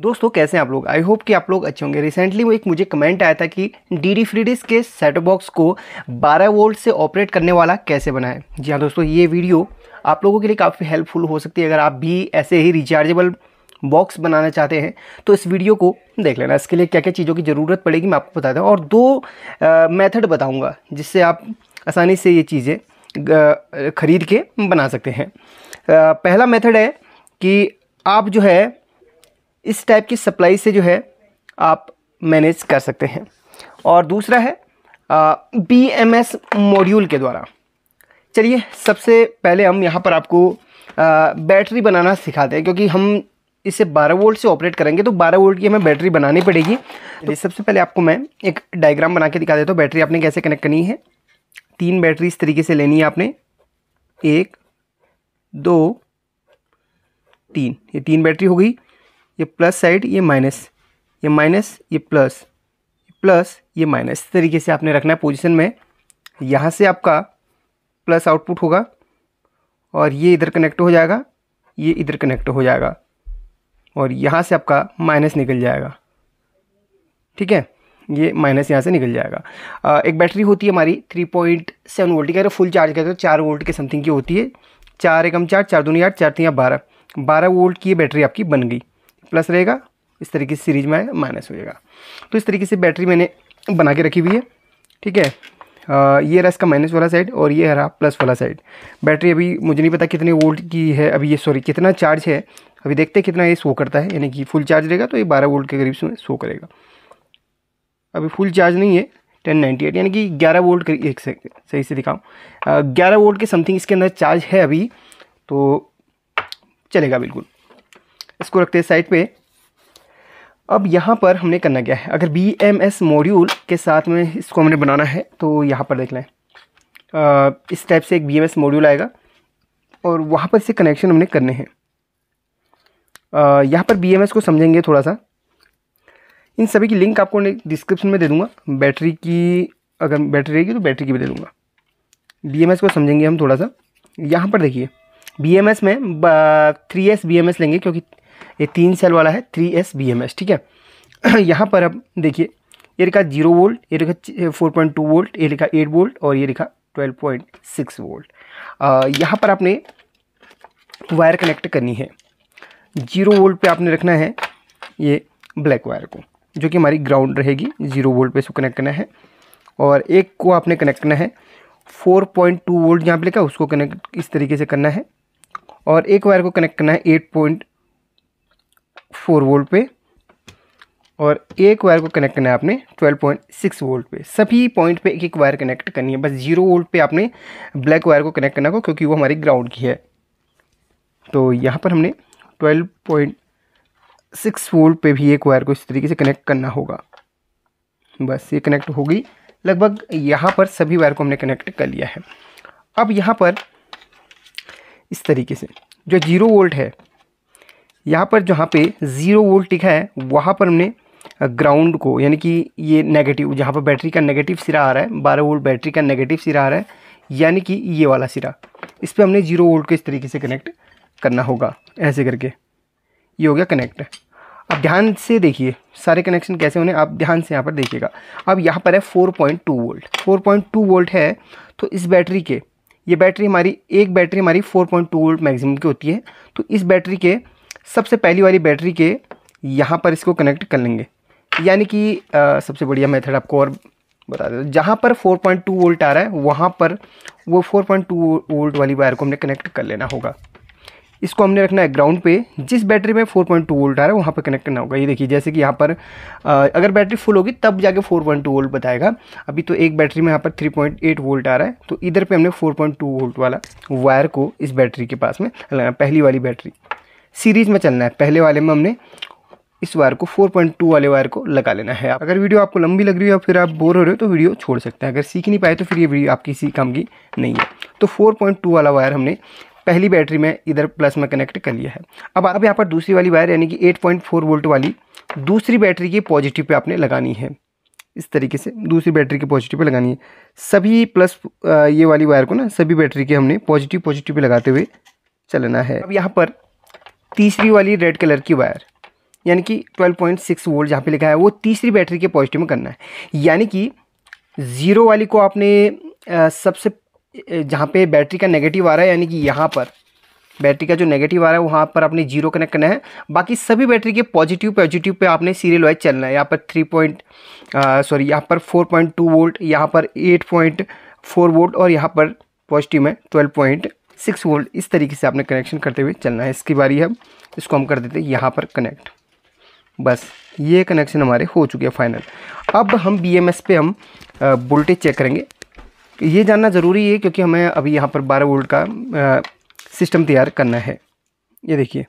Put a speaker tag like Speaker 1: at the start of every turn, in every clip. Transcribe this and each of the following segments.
Speaker 1: दोस्तों कैसे हैं आप लोग आई होप कि आप लोग अच्छे होंगे रिसेंटली वो एक मुझे कमेंट आया था कि डी डी फ्रीडिस के सेटबॉक्स को 12 वोल्ट से ऑपरेट करने वाला कैसे बनाएं जी हाँ दोस्तों ये वीडियो आप लोगों के लिए काफ़ी हेल्पफुल हो सकती है अगर आप भी ऐसे ही रिचार्जेबल बॉक्स बनाना चाहते हैं तो इस वीडियो को देख लेना इसके लिए क्या क्या चीज़ों की ज़रूरत पड़ेगी मैं आपको बताता हूँ और दो मैथड बताऊँगा जिससे आप आसानी से ये चीज़ें खरीद के बना सकते हैं पहला मैथड है कि आप जो है इस टाइप की सप्लाई से जो है आप मैनेज कर सकते हैं और दूसरा है बी एम एस मॉड्यूल के द्वारा चलिए सबसे पहले हम यहाँ पर आपको आ, बैटरी बनाना सिखाते हैं क्योंकि हम इसे 12 वोल्ट से ऑपरेट करेंगे तो 12 वोल्ट की हमें बैटरी बनानी पड़ेगी तो सबसे पहले आपको मैं एक डायग्राम बना के दिखा देता हूँ बैटरी आपने कैसे कनेक्ट करनी है तीन बैटरी इस तरीके से लेनी है आपने एक दो तीन ये तीन बैटरी हो गई ये प्लस साइड ये माइनस ये माइनस ये प्लस प्लस ये माइनस इस तरीके से आपने रखना है पोजीशन में यहाँ से आपका प्लस आउटपुट होगा और ये इधर कनेक्ट हो जाएगा ये इधर कनेक्ट हो जाएगा और यहाँ से आपका माइनस निकल जाएगा ठीक है ये माइनस यहाँ से निकल जाएगा आ, एक बैटरी होती है हमारी थ्री पॉइंट सेवन वोल्ट की अगर फुल चार्ज करते हो चार वोल्ट के समथिंग की होती है चार एकम चार चार दूनी आठ चार तीन बारह बारह वोल्ट की ये बैटरी आपकी बन गई प्लस रहेगा इस तरीके से सीरीज में माइनस हो जाएगा तो इस तरीके से बैटरी मैंने बना के रखी हुई है ठीक है आ, ये रहा इसका माइनस वाला साइड और ये रहा प्लस वाला साइड बैटरी अभी मुझे नहीं पता कितने वोल्ट की है अभी ये सॉरी कितना चार्ज है अभी देखते हैं कितना ये शो करता है यानी कि फुल चार्ज रहेगा तो ये बारह वोल्ट के करीब से शो करेगा अभी फुल चार्ज नहीं है टेन नाइन्टी एट यानी कि ग्यारह वोल्ट करीब एक से सही से दिखाऊँ ग्यारह वोल्ट के समथिंग इसके अंदर चार्ज है अभी तो चलेगा बिल्कुल इसको रखते हैं साइड पे अब यहाँ पर हमने करना क्या है अगर बी एम एस मॉड्यूल के साथ में इसको हमने बनाना है तो यहाँ पर देख लें इस टाइप से एक बी एम एस मॉड्यूल आएगा और वहाँ पर इसे कनेक्शन हमने करने हैं यहाँ पर बी एम एस को समझेंगे थोड़ा सा इन सभी की लिंक आपको डिस्क्रिप्शन में दे दूँगा बैटरी की अगर बैटरी रहेगी तो बैटरी की भी दे दूँगा बी एम एस को समझेंगे हम थोड़ा सा यहाँ पर देखिए बी एम एस में three S B M S लेंगे क्योंकि ये तीन सेल वाला है three S B M S ठीक है यहाँ पर अब देखिए ये लिखा जीरो वोल्ट ये लिखा फोर पॉइंट टू वोल्ट ये लिखा एट वोल्ट और ये लिखा ट्वेल्व पॉइंट सिक्स वोल्ट यहाँ पर आपने वायर कनेक्ट करनी है जीरो वोल्ट पे आपने रखना है ये ब्लैक वायर को जो कि हमारी ग्राउंड रहेगी जीरो वोल्ट पे इसको कनेक्ट करना है और एक को आपने कनेक्ट करना है फोर पॉइंट टू वोल्ट जहाँ पर लिखा उसको कनेक्ट इस तरीके से करना है और एक वायर को कनेक्ट करना है एट पॉइंट फोर वोल्ट पे और एक वायर को कनेक्ट करना है आपने 12.6 वोल्ट पे सभी पॉइंट पे एक एक वायर कनेक्ट करनी है बस जीरो वोल्ट पे आपने ब्लैक वायर को कनेक्ट करना को क्योंकि वो हमारी ग्राउंड की है तो यहाँ पर हमने 12.6 वोल्ट पे भी एक वायर को इस तरीके से कनेक्ट करना होगा बस ये कनेक्ट हो गई लगभग यहाँ पर सभी वायर को हमने कनेक्ट कर लिया है अब यहाँ पर इस तरीके से जो जीरो वोल्ट है यहाँ पर जहाँ पे ज़ीरो वोल्ट लिखा है वहाँ पर हमने ग्राउंड को यानी कि ये नेगेटिव जहाँ पर बैटरी का नेगेटिव सिरा आ रहा है बारह वोल्ट बैटरी का नेगेटिव सिरा आ रहा है यानी कि ये वाला सिरा इस पर हमने जीरो वोल्ट को इस तरीके से कनेक्ट करना होगा ऐसे करके ये हो गया कनेक्ट अब ध्यान से देखिए सारे कनेक्शन कैसे होने आप ध्यान से यहाँ पर देखिएगा अब यहाँ पर है 4.2 वोल्ट 4.2 वोल्ट है तो इस बैटरी के ये बैटरी हमारी एक बैटरी हमारी 4.2 वोल्ट मैक्सिमम की होती है तो इस बैटरी के सबसे पहली वाली बैटरी के यहाँ पर इसको कनेक्ट कर लेंगे यानी कि सबसे बढ़िया मेथड आपको और बता दें जहाँ पर 4.2 वोल्ट आ रहा है वहाँ पर वो 4.2 वोल्ट वाली वायर को हमने कनेक्ट कर लेना होगा इसको हमने रखना है ग्राउंड पे जिस बैटरी में 4.2 वोल्ट आ रहा है वहाँ पर कनेक्ट करना होगा ये देखिए जैसे कि यहाँ पर आ, अगर बैटरी फुल होगी तब जाके 4.2 वोल्ट बताएगा अभी तो एक बैटरी में यहाँ पर 3.8 वोल्ट आ रहा है तो इधर पे हमने 4.2 वोल्ट वाला वायर को इस बैटरी के पास में लगाना पहली वाली बैटरी सीरीज़ में चलना है पहले वाले में हमने इस वायर को 4.2 वाले वायर को लगा लेना है अगर वीडियो आपको लंबी लग रही हो या फिर आप बोर हो रहे हो तो वीडियो छोड़ सकते हैं अगर सीख नहीं पाए तो फिर ये वीडियो आपकी किसी काम की नहीं है तो 4.2 वाला वायर हमने पहली बैटरी में इधर प्लस में कनेक्ट कर लिया है अब आप यहाँ पर दूसरी वाली वायर यानी कि एट वोल्ट वाली दूसरी बैटरी की पॉजिटिव पे आपने लगानी है इस तरीके से दूसरी बैटरी के पॉजिटिव पे लगानी है सभी प्लस ये वाली वायर को ना सभी बैटरी के हमने पॉजिटिव पॉजिटिव पे लगाते हुए चलना है अब यहाँ पर तीसरी वाली रेड कलर की वायर यानी कि 12.6 वोल्ट जहाँ पे लिखा है वो तीसरी बैटरी के पॉजिटिव में करना है यानी कि ज़ीरो वाली को आपने सबसे जहाँ पे बैटरी का नेगेटिव आ रहा है यानी कि यहाँ पर बैटरी का जो नेगेटिव आ रहा है वहाँ पर आपने जीरो कनेक्ट करना है बाकी सभी बैटरी के पॉजिटिव पॉजिटिव पे आपने सीरियल वाइज चलना है यहाँ पर थ्री पॉइंट सॉरी यहाँ पर फोर पॉइंट टू वोल्ट यहाँ पर एट पॉइंट फोर वोल्ट और यहाँ पर पॉजिटिव में ट्वेल्व पॉइंट सिक्स वोल्ट इस तरीके से आपने कनेक्शन करते हुए चलना है इसकी बारी अब इसको हम कर देते हैं यहाँ पर कनेक्ट बस ये कनेक्शन हमारे हो चुके हैं फाइनल अब हम बी एम एस पे हम वोल्टेज चेक करेंगे ये जानना ज़रूरी है क्योंकि हमें अभी यहाँ पर बारह वोल्ट का सिस्टम तैयार करना है ये देखिए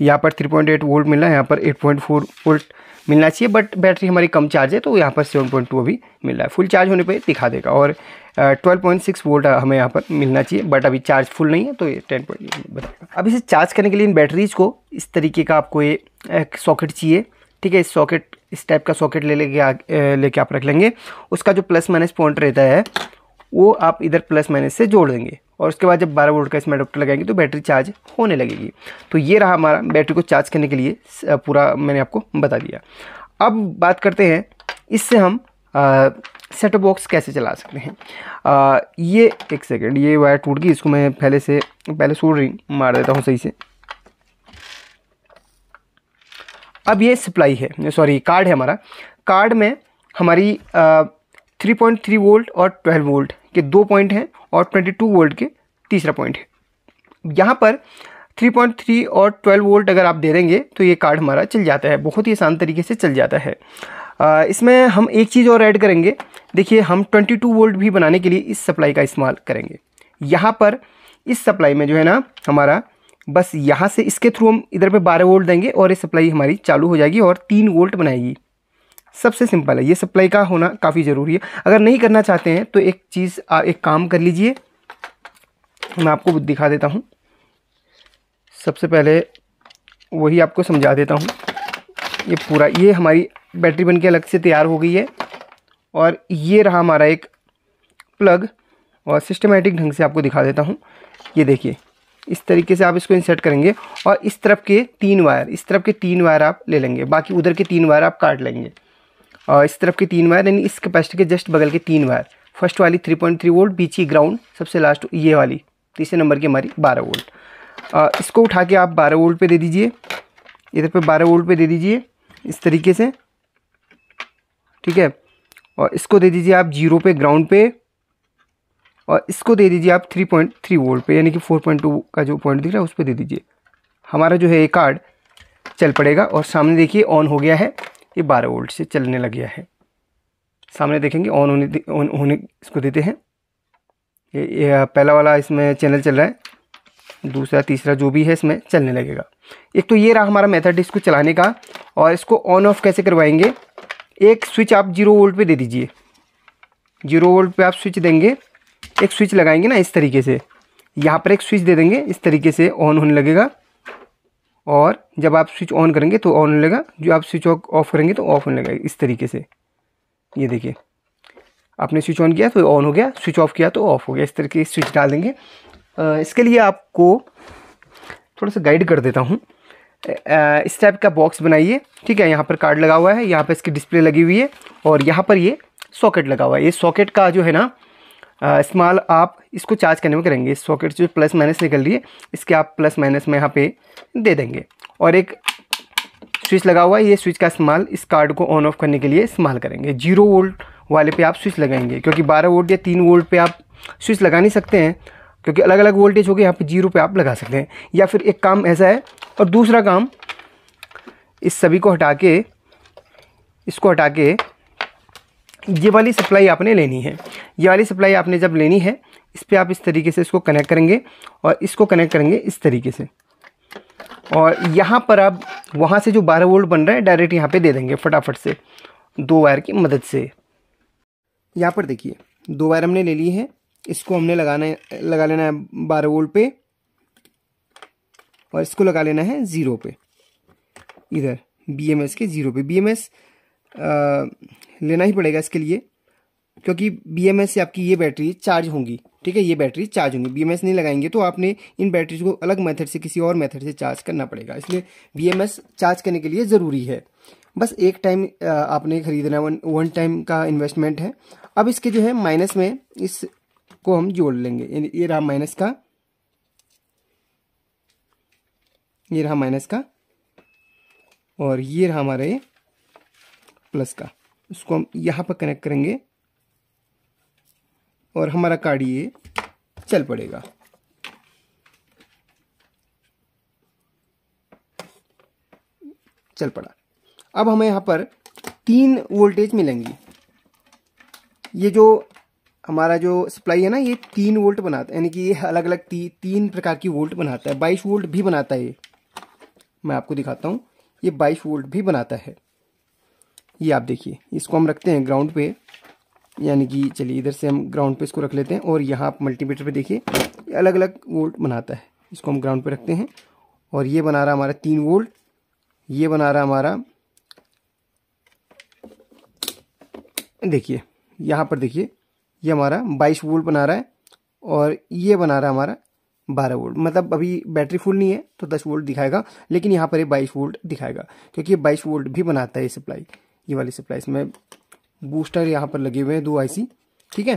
Speaker 1: यहाँ पर थ्री पॉइंट एट वोल्ट मिला है यहाँ पर एट पॉइंट फोर वोल्ट मिलना चाहिए बट बैटरी हमारी कम चार्ज है तो यहाँ पर सेवन पॉइंट टू अभी मिल रहा है फुल चार्ज होने पर दिखा देगा और ट्वेल्व पॉइंट सिक्स वोल्ट हमें यहाँ पर मिलना चाहिए बट अभी चार्ज फुल नहीं है तो ये टेन पॉइंट बताएगा अब इसे चार्ज करने के लिए इन बैटरीज को इस तरीके का आपको ये सॉकेट चाहिए ठीक है इस सॉकेट इस टाइप का सॉकेट ले लेके लेके आप रख लेंगे उसका जो प्लस माइनस पॉइंट रहता है वो आप इधर प्लस माइनस से जोड़ देंगे और उसके बाद जब बारह वोल्ट का इसमें अडोप्टर लगाएंगे तो बैटरी चार्ज होने लगेगी तो ये रहा हमारा बैटरी को चार्ज करने के लिए पूरा मैंने आपको बता दिया अब बात करते हैं इससे हम सेट बॉक्स कैसे चला सकते हैं आ, ये एक सेकेंड ये वायर टूट गई इसको मैं पहले से पहले सोल्ड रिंग मार देता हूँ सही से अब ये सप्लाई है सॉरी कार्ड है हमारा कार्ड में हमारी आ, 3.3 वोल्ट और 12 वोल्ट के दो पॉइंट हैं और 22 वोल्ट के तीसरा पॉइंट है यहाँ पर 3.3 और 12 वोल्ट अगर आप दे देंगे तो ये कार्ड हमारा चल जाता है बहुत ही आसान तरीके से चल जाता है इसमें हम एक चीज़ और ऐड करेंगे देखिए हम 22 वोल्ट भी बनाने के लिए इस सप्लाई का इस्तेमाल करेंगे यहाँ पर इस सप्लाई में जो है ना हमारा बस यहाँ से इसके थ्रू हम इधर पे 12 वोल्ट देंगे और ये सप्लाई हमारी चालू हो जाएगी और तीन वोल्ट बनाएगी सबसे सिंपल है ये सप्लाई का होना काफ़ी ज़रूरी है अगर नहीं करना चाहते हैं तो एक चीज़ एक काम कर लीजिए मैं आपको दिखा देता हूँ सबसे पहले वही आपको समझा देता हूँ ये पूरा ये हमारी बैटरी बनके अलग से तैयार हो गई है और ये रहा हमारा एक प्लग और सिस्टमेटिक ढंग से आपको दिखा देता हूँ ये देखिए इस तरीके से आप इसको इंसर्ट करेंगे और इस तरफ के तीन वायर इस तरफ के तीन वायर आप ले लेंगे बाकी उधर के तीन वायर आप काट लेंगे इस तरफ के तीन वायर यानी इस कैपेसिटी के जस्ट बगल के तीन वायर फर्स्ट वाली थ्री पॉइंट थ्री वोल्ट बीच की ग्राउंड सबसे लास्ट ये वाली तीसरे नंबर की हमारी बारह वोल्ट इसको उठा के आप बारह वोल्ट पे दे दीजिए इधर पे बारह वोल्ट पे दे दीजिए इस तरीके से ठीक है और इसको दे दीजिए आप जीरो पे ग्राउंड पे और इसको दे दीजिए आप थ्री पॉइंट थ्री वोल्ट पे यानी कि फोर पॉइंट टू का जो पॉइंट दिख रहा है उस पर दे दीजिए हमारा जो है ये कार्ड चल पड़ेगा और सामने देखिए ऑन हो गया है ये बारह वोल्ट से चलने लग गया है सामने देखेंगे ऑन होने ऑन होने इसको देते हैं ये, ये पहला वाला इसमें चैनल चल रहा है दूसरा तीसरा जो भी है इसमें चलने लगेगा एक तो ये रहा हमारा मेथड इसको चलाने का और इसको ऑन ऑफ कैसे करवाएंगे एक स्विच आप जीरो वोल्ट पे दे दीजिए जीरो वोल्ट पे आप स्विच देंगे एक स्विच लगाएंगे ना इस तरीके से यहाँ पर एक स्विच दे देंगे इस तरीके से ऑन होने लगेगा और जब आप स्विच ऑन करेंगे तो ऑन लगेगा जो आप स्विच ऑफ करेंगे तो ऑफ होने लगेगा इस तरीके से ये देखिए आपने स्विच ऑन किया तो ऑन हो गया स्विच ऑफ किया तो ऑफ हो गया इस तरीके से स्विच डाल देंगे इसके लिए आपको थोड़ा सा गाइड कर देता हूँ इस टाइप का बॉक्स बनाइए ठीक है यहाँ पर कार्ड लगा हुआ है यहाँ पर इसकी डिस्प्ले लगी हुई है और यहाँ पर ये सॉकेट लगा हुआ है ये सॉकेट का जो है ना इस्तेमाल आप इसको चार्ज करने में करेंगे सॉकेट जो प्लस माइनस निकल रही है इसके आप प्लस माइनस में यहाँ पे दे देंगे और एक स्विच लगा हुआ है ये स्विच का इस्तेमाल इस कार्ड को ऑन ऑफ करने के लिए इस्तेमाल करेंगे जीरो वोल्ट वाले पे आप स्विच लगाएंगे क्योंकि बारह वोल्ट या तीन वोल्ट पे आप स्विच लगा नहीं सकते हैं क्योंकि अलग अलग वोल्टेज हो गए यहाँ पे जीरो पे आप लगा सकते हैं या फिर एक काम ऐसा है और दूसरा काम इस सभी को हटा के इसको हटा के ये वाली सप्लाई आपने लेनी है ये वाली सप्लाई आपने जब लेनी है इस पर आप इस तरीके से इसको कनेक्ट करेंगे और इसको कनेक्ट करेंगे इस तरीके से और यहाँ पर आप वहाँ से जो बारह वोल्ट बन रहा है डायरेक्ट यहाँ पे दे देंगे फटाफट से दो वायर की मदद से यहाँ पर देखिए दो वायर हमने ले ली है इसको हमने लगाने लगा लेना है बारह वोल्ट पे और इसको लगा लेना है ज़ीरो पे इधर बीएमएस के ज़ीरो पे बीएमएस लेना ही पड़ेगा इसके लिए क्योंकि बीएमएस से आपकी ये बैटरी चार्ज होंगी ठीक है ये बैटरी चार्ज होंगी बी नहीं लगाएंगे तो आपने इन बैटरीज को अलग मेथड से किसी और मेथड से चार्ज करना पड़ेगा इसलिए बी चार्ज करने के लिए ज़रूरी है बस एक टाइम आपने खरीदना वन वन टाइम का इन्वेस्टमेंट है अब इसके जो है माइनस में इसको हम जोड़ लेंगे ये रहा माइनस का ये रहा माइनस का और ये रहा हमारे प्लस का उसको हम यहाँ पर कनेक्ट करेंगे और हमारा कार्ड ये चल पड़ेगा चल पड़ा अब हमें यहाँ पर तीन वोल्टेज मिलेंगी ये जो हमारा जो सप्लाई है ना ये तीन वोल्ट बनाता है यानी कि ये अलग अलग ती, तीन प्रकार की वोल्ट बनाता है बाईस वोल्ट भी बनाता है ये मैं आपको दिखाता हूँ ये बाईस वोल्ट भी बनाता है ये आप देखिए इसको हम रखते हैं ग्राउंड पे यानी कि चलिए इधर से हम ग्राउंड पे इसको रख लेते हैं और यहाँ आप मल्टीमीटर पे देखिए अलग अलग वोल्ट बनाता है इसको हम ग्राउंड पे रखते हैं और ये बना रहा हमारा तीन वोल्ट ये बना रहा हमारा देखिए यहाँ पर देखिए ये हमारा बाईस वोल्ट बना रहा है और ये बना रहा हमारा बारह वोल्ट मतलब अभी बैटरी फुल नहीं है तो दस वोल्ट दिखाएगा लेकिन यहाँ पर ये बाईस वोल्ट दिखाएगा क्योंकि ये बाईस वोल्ट भी बनाता है ये सप्लाई ये वाली सप्लाई इसमें बूस्टर यहाँ पर लगे हुए हैं दो आईसी ठीक है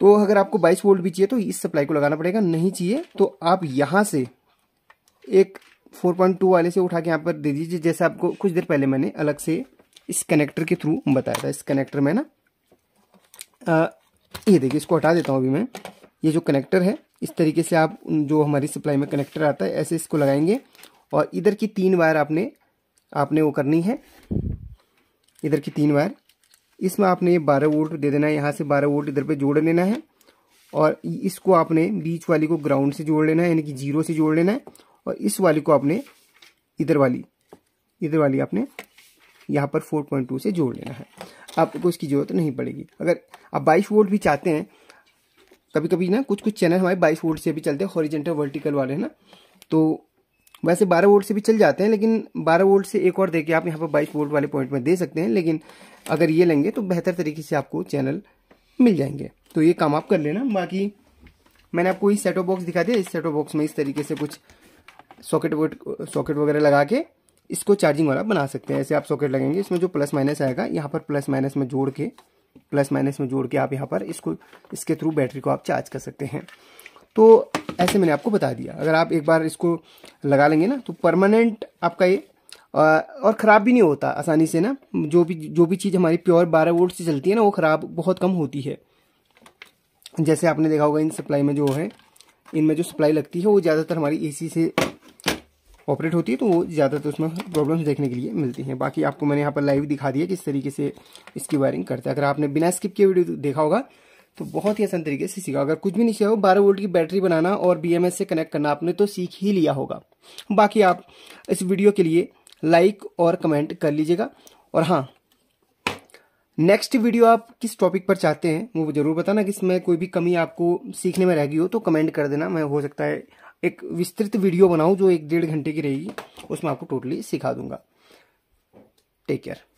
Speaker 1: तो अगर आपको 22 वोल्ट भी चाहिए तो इस सप्लाई को लगाना पड़ेगा नहीं चाहिए तो आप यहाँ से एक 4.2 वाले से उठा के यहाँ पर दे दीजिए जैसे आपको कुछ देर पहले मैंने अलग से इस कनेक्टर के थ्रू बताया था इस कनेक्टर में ना आ, ये देखिए इसको हटा देता हूँ अभी मैं ये जो कनेक्टर है इस तरीके से आप जो हमारी सप्लाई में कनेक्टर आता है ऐसे इसको लगाएंगे और इधर की तीन वायर आपने आपने वो करनी है इधर की तीन वायर इसमें आपने ये बारह वोल्ट दे देना है यहाँ से बारह वोल्ट इधर पे जोड़ लेना है और इसको आपने बीच वाली को ग्राउंड से जोड़ लेना है यानी कि जीरो से जोड़ लेना है और इस वाली को आपने इधर वाली इधर वाली आपने यहाँ पर 4.2 से जोड़ लेना है आपको इसकी ज़रूरत नहीं पड़ेगी अगर आप 22 वोल्ट भी चाहते हैं कभी कभी ना कुछ कुछ चैनल हमारे 22 वोल्ट से भी चलते हैं हॉरिजेंटल वर्टिकल वाले है ना तो वैसे 12 वोल्ट से भी चल जाते हैं लेकिन 12 वोल्ट से एक और देके आप यहाँ पर 22 वोल्ट वाले पॉइंट में दे सकते हैं लेकिन अगर ये लेंगे तो बेहतर तरीके से आपको चैनल मिल जाएंगे तो ये काम आप कर लेना बाकी मैंने आपको इस सेटो बॉक्स दिखा दिया इस सेटो बॉक्स में इस तरीके से कुछ सॉकेट वोट सॉकेट वगैरह लगा के इसको चार्जिंग वाला बना सकते हैं ऐसे आप सॉकेट लगेंगे इसमें जो प्लस माइनस आएगा यहाँ पर प्लस माइनस में जोड़ के प्लस माइनस में जोड़ के आप यहाँ पर इसको इसके थ्रू बैटरी को आप चार्ज कर सकते हैं तो ऐसे मैंने आपको बता दिया अगर आप एक बार इसको लगा लेंगे ना तो परमानेंट आपका ये और ख़राब भी नहीं होता आसानी से ना जो भी जो भी चीज़ हमारी प्योर बारह वोल्ट से चलती है ना वो ख़राब बहुत कम होती है जैसे आपने देखा होगा इन सप्लाई में जो है इनमें जो सप्लाई लगती है वो ज़्यादातर हमारी एसी से ऑपरेट होती है तो वो ज़्यादातर उसमें प्रॉब्लम्स देखने के लिए मिलती हैं बाकी आपको मैंने यहाँ पर लाइव दिखा दिया किस तरीके से इसकी वायरिंग करता है अगर आपने बिना स्किप किए वीडियो देखा होगा तो बहुत ही आसान तरीके से सीखा अगर कुछ भी नहीं सीखा हो बारह वोल्ट की बैटरी बनाना और बी से कनेक्ट करना आपने तो सीख ही लिया होगा बाकी आप इस वीडियो के लिए लाइक और कमेंट कर लीजिएगा और हाँ नेक्स्ट वीडियो आप किस टॉपिक पर चाहते हैं वो जरूर बताना कि इसमें कोई भी कमी आपको सीखने में रह गई हो तो कमेंट कर देना मैं हो सकता है एक विस्तृत वीडियो बनाऊं जो एक डेढ़ घंटे की रहेगी उसमें आपको टोटली सिखा दूंगा टेक केयर